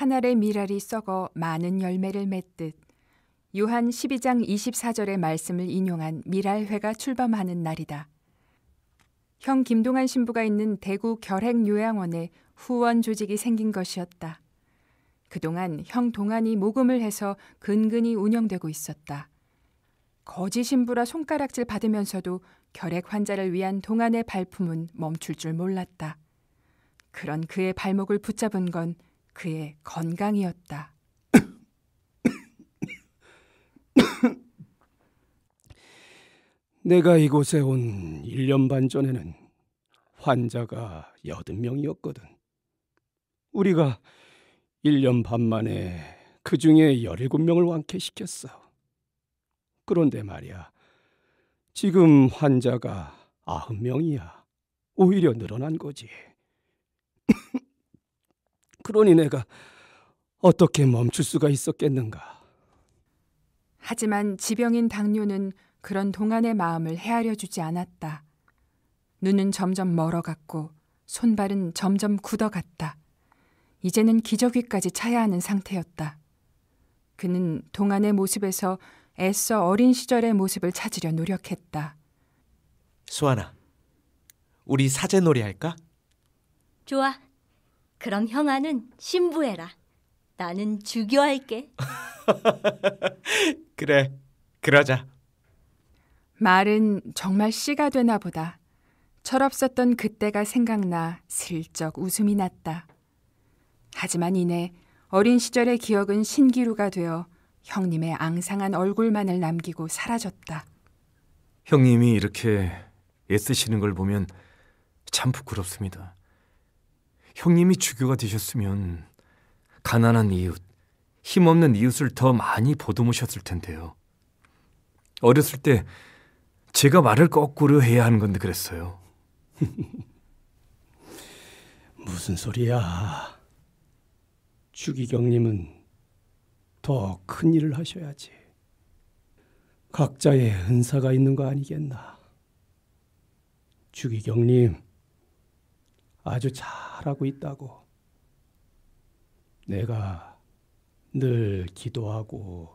하 알의 미랄이 썩어 많은 열매를 맺듯 요한 12장 24절의 말씀을 인용한 미랄회가 출범하는 날이다. 형 김동환 신부가 있는 대구 결핵요양원에 후원 조직이 생긴 것이었다. 그동안 형 동안이 모금을 해서 근근히 운영되고 있었다. 거지 신부라 손가락질 받으면서도 결핵 환자를 위한 동안의 발품은 멈출 줄 몰랐다. 그런 그의 발목을 붙잡은 건 그의 건강이었다. 내가 이곳에 온 1년 반 전에는 환자가 80명이었거든. 우리가 1년 반 만에 그 중에 17명을 완쾌시켰어. 그런데 말이야. 지금 환자가 90명이야. 오히려 늘어난 거지. 그러니 내가 어떻게 멈출 수가 있었겠는가. 하지만 지병인 당뇨는 그런 동안의 마음을 헤아려 주지 않았다. 눈은 점점 멀어갔고 손발은 점점 굳어갔다. 이제는 기저귀까지 차야 하는 상태였다. 그는 동안의 모습에서 애써 어린 시절의 모습을 찾으려 노력했다. 소아나, 우리 사제놀이 할까? 좋아. 그럼 형아는 신부해라. 나는 주교할게. 그래, 그러자. 말은 정말 씨가 되나 보다. 철없었던 그때가 생각나 슬쩍 웃음이 났다. 하지만 이내 어린 시절의 기억은 신기루가 되어 형님의 앙상한 얼굴만을 남기고 사라졌다. 형님이 이렇게 애쓰시는 걸 보면 참 부끄럽습니다. 형님이 주교가 되셨으면 가난한 이웃, 힘없는 이웃을 더 많이 보듬으셨을 텐데요. 어렸을 때 제가 말을 거꾸로 해야 하는 건데 그랬어요. 무슨 소리야. 주기경님은 더 큰 일을 하셔야지. 각자의 은사가 있는 거 아니겠나. 주기경님, 아주 잘하고 있다고. 내가 늘 기도하고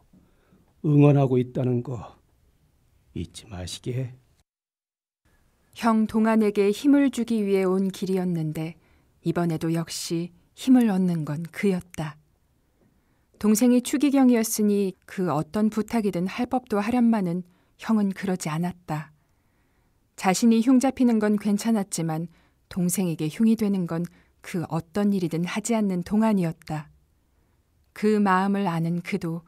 응원하고 있다는 거 잊지 마시게. 형 동안에게 힘을 주기 위해 온 길이었는데 이번에도 역시 힘을 얻는 건 그였다. 동생이 추기경이었으니 그 어떤 부탁이든 할 법도 하련만은 형은 그러지 않았다. 자신이 흉 잡히는 건 괜찮았지만 동생에게 흉이 되는 건 그 어떤 일이든 하지 않는 동안이었다. 그 마음을 아는 그도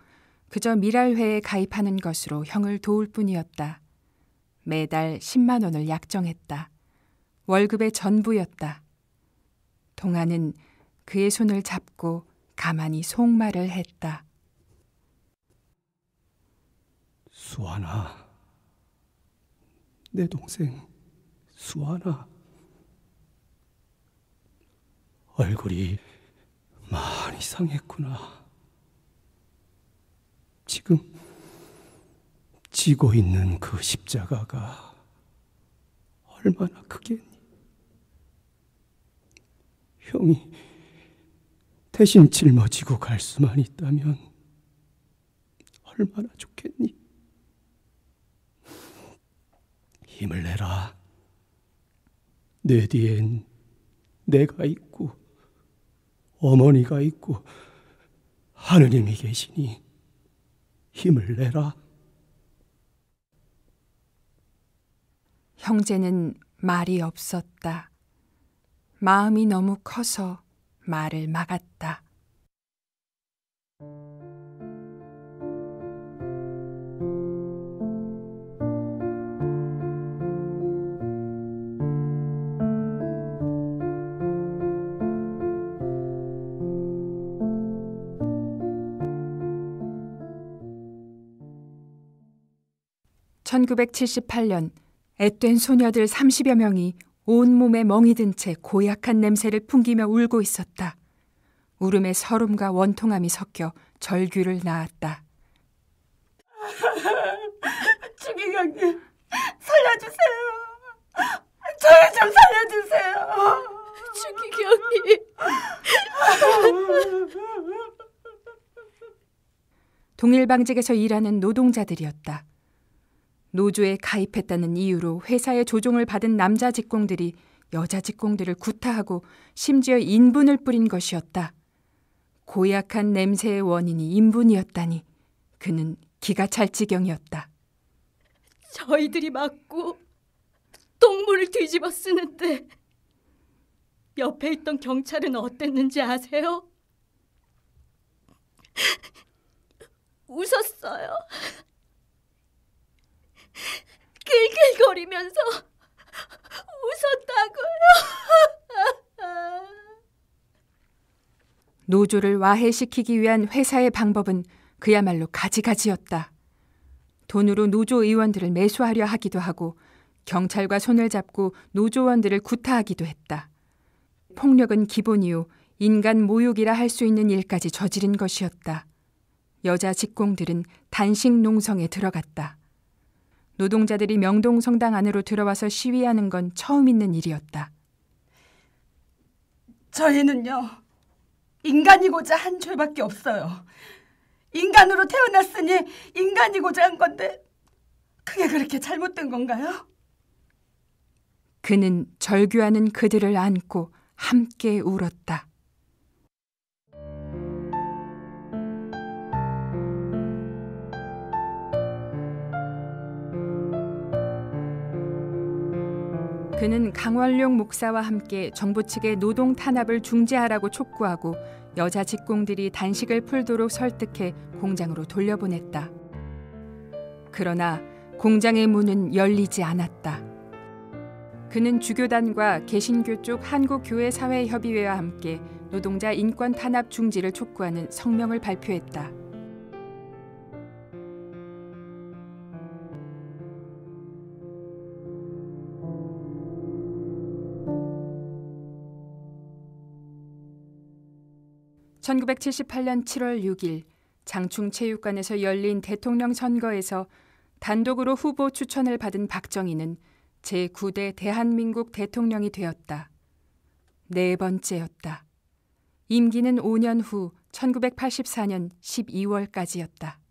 그저 미랄회에 가입하는 것으로 형을 도울 뿐이었다. 매달 10만 원을 약정했다. 월급의 전부였다. 동안은 그의 손을 잡고 가만히 속말을 했다. 수아나, 내 동생 수아나. 얼굴이 많이 상했구나. 지금 지고 있는 그 십자가가 얼마나 크겠니? 형이 대신 짊어지고 갈 수만 있다면 얼마나 좋겠니? 힘을 내라. 내 뒤엔 내가 있고 어머니가 있고 하느님이 계시니 힘을 내라. 형제는 말이 없었다. 마음이 너무 커서 말을 막았다. 1978년 앳된 소녀들 30여 명이 온몸에 멍이 든 채 고약한 냄새를 풍기며 울고 있었다. 울음에 서름과 원통함이 섞여 절규를 낳았다. 주기경님, 살려주세요. 저를 좀 살려주세요. 주기경님. 동일방직에서 일하는 노동자들이었다. 노조에 가입했다는 이유로 회사의 조종을 받은 남자 직공들이 여자 직공들을 구타하고 심지어 인분을 뿌린 것이었다. 고약한 냄새의 원인이 인분이었다니 그는 기가 찰 지경이었다. 저희들이 맞고 똥물을 뒤집어 쓰는데 옆에 있던 경찰은 어땠는지 아세요? 웃었어요. 거리면서 웃었다고요. 노조를 와해시키기 위한 회사의 방법은 그야말로 가지가지였다. 돈으로 노조 의원들을 매수하려 하기도 하고 경찰과 손을 잡고 노조원들을 구타하기도 했다. 폭력은 기본이요 인간 모욕이라 할 수 있는 일까지 저지른 것이었다. 여자 직공들은 단식 농성에 들어갔다. 노동자들이 명동 성당 안으로 들어와서 시위하는 건 처음 있는 일이었다. 저희는요, 인간이고자 한 죄밖에 없어요. 인간으로 태어났으니 인간이고자 한 건데, 그게 그렇게 잘못된 건가요? 그는 절규하는 그들을 안고 함께 울었다. 그는 강원룡 목사와 함께 정부 측의 노동 탄압을 중지하라고 촉구하고 여자 직공들이 단식을 풀도록 설득해 공장으로 돌려보냈다. 그러나 공장의 문은 열리지 않았다. 그는 주교단과 개신교 쪽 한국교회사회협의회와 함께 노동자 인권 탄압 중지를 촉구하는 성명을 발표했다. 1978년 7월 6일 장충체육관에서 열린 대통령 선거에서 단독으로 후보 추천을 받은 박정희는 제9대 대한민국 대통령이 되었다. 네 번째였다. 임기는 5년 후 1984년 12월까지였다.